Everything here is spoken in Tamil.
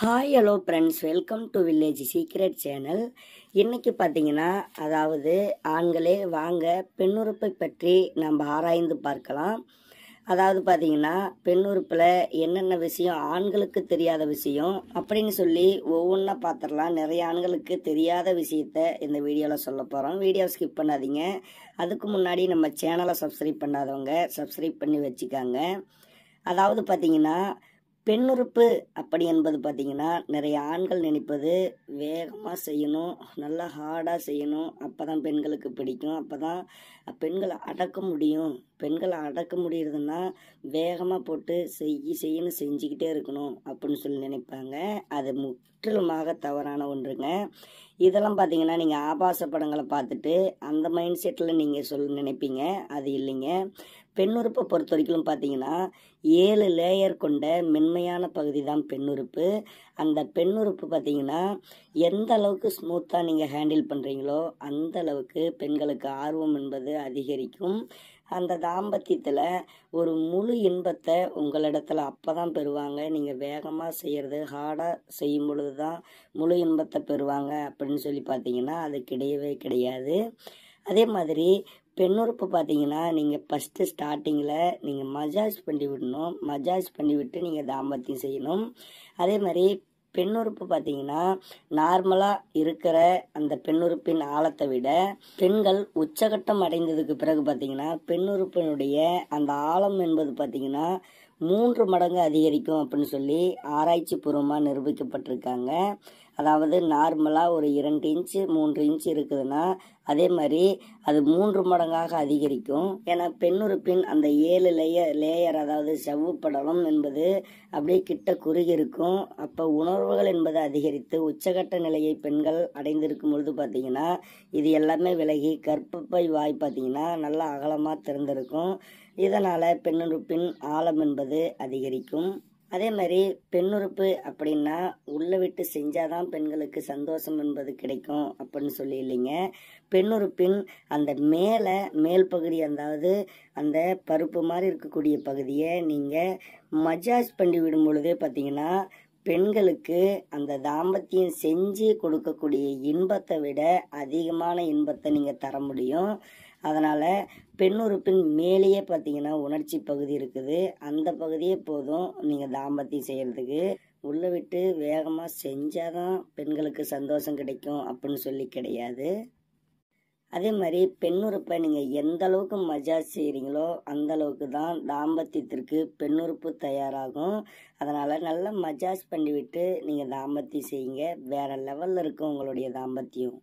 hi hello friends welcome to village secret channel இன்றைக்கி பார்த்தீங்கன்னா அதாவது ஆண்களே வாங்க பெண்ணுறுப்பை பற்றி நம்ம ஆராய்ந்து பார்க்கலாம் அதாவது பார்த்தீங்கன்னா பெண்ணுறுப்பில் என்னென்ன விஷயம் ஆண்களுக்கு தெரியாத விஷயம் அப்படின்னு சொல்லி ஒவ்வொன்றா பார்த்துடலாம் நிறைய ஆண்களுக்கு தெரியாத விஷயத்த இந்த வீடியோவில் சொல்ல போகிறோம் வீடியோ ஸ்கிப் பண்ணாதீங்க அதுக்கு முன்னாடி நம்ம சேனலை சப்ஸ்கிரைப் பண்ணாதவங்க சப்ஸ்கிரைப் பண்ணி வச்சுக்காங்க அதாவது பார்த்தீங்கன்னா பெண்ணுறுப்பு அப்படி என்பது பார்த்தீங்கன்னா நிறைய ஆண்கள் நினைப்பது வேகமாக செய்யணும் நல்லா ஹார்டாக செய்யணும் அப்போ தான் பெண்களுக்கு பிடிக்கும் அப்போ தான் பெண்களை அடக்க முடியும் பெண்களை அடக்க முடியறதுன்னா வேகமாக போட்டு செய்ய செய்யணும் செஞ்சுக்கிட்டே இருக்கணும் அப்படின்னு சொல்லி நினைப்பாங்க அது முற்றிலுமாக தவறான ஒன்றுங்க இதெல்லாம் பார்த்தீங்கன்னா நீங்கள் ஆபாச படங்களை பார்த்துட்டு அந்த மைண்ட் செட்டில் நீங்கள் சொல் நினைப்பீங்க அது இல்லைங்க பெண்ணுறுப்பை பொறுத்த வரைக்கும் பார்த்தீங்கன்னா ஏழு லேயர் கொண்ட மென்மையான பகுதி தான் பெண்ணுறுப்பு அந்த பெண்ணுறுப்பு பார்த்தீங்கன்னா எந்த அளவுக்கு ஸ்மூத்தாக நீங்கள் ஹேண்டில் பண்ணுறீங்களோ அந்த அளவுக்கு பெண்களுக்கு ஆர்வம் என்பது அதிகரிக்கும் அந்த தாம்பத்தியத்தில் ஒரு முழு இன்பத்தை உங்களிடத்துல அப்போ தான் பெறுவாங்க நீங்கள் வேகமாக செய்கிறது ஹார்டாக செய்யும் பொழுது தான் முழு இன்பத்தை பெறுவாங்க அப்படின்னு சொல்லி பார்த்தீங்கன்னா அது கிடையவே கிடையாது அதே மாதிரி பெண்ணுறுப்பு பார்த்தீங்கன்னா நீங்கள் ஃபஸ்ட்டு ஸ்டார்டிங்கில் நீங்கள் மஜாஜ் பண்ணி விடணும் மஜாஜ் பண்ணி விட்டு நீங்கள் தாம்பத்தியம் செய்யணும் அதே மாதிரி பெண்ணுறுப்பு பார்த்தீங்கன்னா நார்மலாக இருக்கிற அந்த பெண்ணுறுப்பின் ஆழத்தை விட பெண்கள் உச்சகட்டம் அடைந்ததுக்கு பிறகு பார்த்தீங்கன்னா பெண்ணுறுப்பினுடைய அந்த ஆழம் என்பது பார்த்தீங்கன்னா மூன்று மடங்கு அதிகரிக்கும் அப்படின்னு சொல்லி ஆராய்ச்சி பூர்வமாக நிரூபிக்கப்பட்டிருக்காங்க அதாவது நார்மலாக ஒரு இரண்டு இன்ச்சு மூன்று இன்ச்சு இருக்குதுன்னா அதே மாதிரி அது மூன்று மடங்காக அதிகரிக்கும் ஏன்னா பெண்ணுறுப்பின் அந்த ஏழு லேயர் லேயர் அதாவது செவ்வு படலம் என்பது அப்படியே கிட்ட குறுகி இருக்கும் அப்போ உணர்வுகள் என்பது அதிகரித்து உச்சகட்ட நிலையை பெண்கள் அடைந்திருக்கும் பொழுது பார்த்தீங்கன்னா இது எல்லாமே விலகி கற்பப்பை வாய் பார்த்தீங்கன்னா நல்லா அகலமாக திறந்திருக்கும் இதனால் பெண்ணுறுப்பின் ஆழம் என்பது அதிகரிக்கும் அதே மாதிரி பெண்ணுறுப்பு அப்படின்னா உள்ளே விட்டு செஞ்சாதான் பெண்களுக்கு சந்தோஷம் என்பது கிடைக்கும் அப்படின்னு சொல்லி இல்லைங்க பெண்ணுறுப்பின் அந்த மேலே மேல் பகுதி அதாவது அந்த பருப்பு மாதிரி இருக்கக்கூடிய பகுதியை நீங்கள் மஜாஜ் பண்ணி விடும் பொழுதே பார்த்தீங்கன்னா பெண்களுக்கு அந்த தாம்பத்தியம் செஞ்சு கொடுக்கக்கூடிய இன்பத்தை விட அதிகமான இன்பத்தை நீங்கள் தர முடியும் அதனால் பெண் உறுப்பின் மேலேயே பார்த்தீங்கன்னா உணர்ச்சி பகுதி இருக்குது அந்த பகுதியே போதும் நீங்கள் தாம்பத்தியம் செய்கிறதுக்கு உள்ளே விட்டு வேகமாக செஞ்சாதான் பெண்களுக்கு சந்தோஷம் கிடைக்கும் அப்படின்னு சொல்லி கிடையாது அதே மாதிரி பெண்ணுறுப்பை நீங்கள் எந்த அளவுக்கு மஜாஜ் செய்கிறீங்களோ அந்த அளவுக்கு தான் தாம்பத்தியத்திற்கு பெண்ணுறுப்பு தயாராகும் அதனால் நல்லா மஜாஜ் பண்ணிவிட்டு நீங்கள் தாம்பத்தியம் செய்யுங்க வேறு லெவலில் இருக்கும் உங்களுடைய தாம்பத்தியம்